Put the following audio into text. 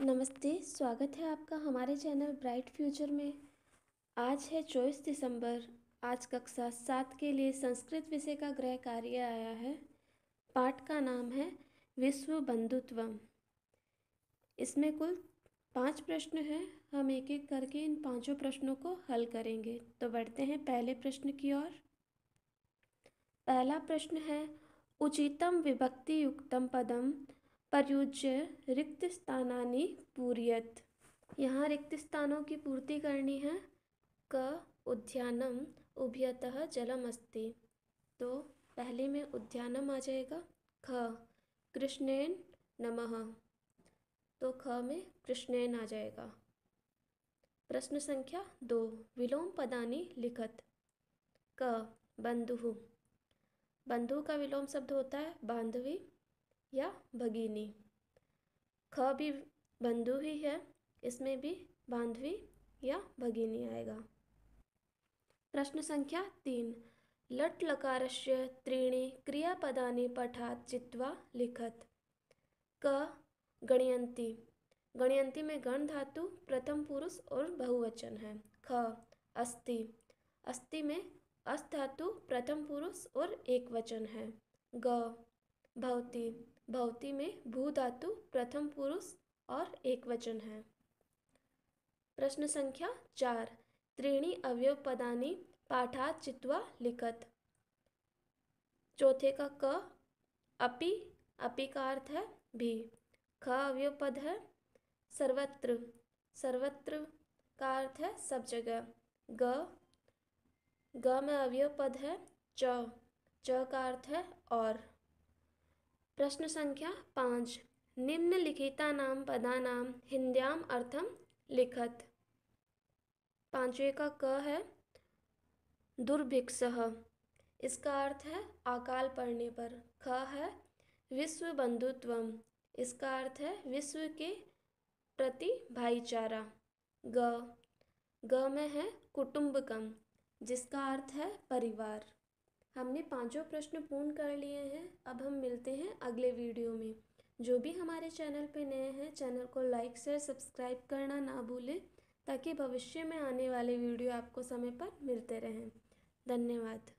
नमस्ते स्वागत है आपका हमारे चैनल ब्राइट फ्यूचर में आज है चौबीस दिसंबर आज कक्षा सात के लिए संस्कृत विषय का गृह कार्य आया है पाठ का नाम है विश्व बंधुत्वम इसमें कुल पांच प्रश्न हैं हम एक एक करके इन पांचों प्रश्नों को हल करेंगे तो बढ़ते हैं पहले प्रश्न की ओर पहला प्रश्न है उचितम विभक्ति युक्तम पदम प्रयुज्य रिक्त स्थानी पूरीयत यहाँ रिक्त स्थानों की पूर्ति करनी है क उद्यानम उभयतः जलम अस्ति तो पहले में उद्यानम आ जाएगा ख कृष्णेन नमः तो ख में कृष्णेन आ जाएगा प्रश्न संख्या दो विलोम पदानी लिखत क बंधु बंधु का विलोम शब्द होता है बांधवी या भगिनी ख भी बंधु ही है इसमें भी बांधवी या भगिनी आएगा प्रश्न संख्या तीन लट लकार से त्रीणी क्रियापदा पठात चित्वा लिखत क गणयंती गणयंती में गण धातु प्रथम पुरुष और बहुवचन है ख अस्ति अस्ति में अस्त धातु प्रथम पुरुष और एक वचन है ग भवती भवती में भू धातु प्रथम पुरुष और एक वचन है प्रश्न संख्या चार त्रीणी अवयव पदानी पाठा चित्वा लिखत चौथे का क अपि अपि का अर्थ है भी ख अवयव पद है सर्वत्र सर्वत्र का अर्थ है सब जगह ग ग में अवयव पद है च च का अर्थ है और प्रश्न संख्या पाँच पदा नाम हिंद्याम अर्थम लिखत पांचवे का क है दुर्भिक्ष इसका अर्थ है अकाल पड़ने पर ख है विश्व बंधुत्व इसका अर्थ है विश्व के प्रति भाईचारा ग ग में है कुटुंबकम जिसका अर्थ है परिवार हमने पांचों प्रश्न पूर्ण कर लिए हैं अब हम मिलते हैं अगले वीडियो में जो भी हमारे चैनल पे नए हैं चैनल को लाइक शेयर सब्सक्राइब करना ना भूलें ताकि भविष्य में आने वाले वीडियो आपको समय पर मिलते रहें धन्यवाद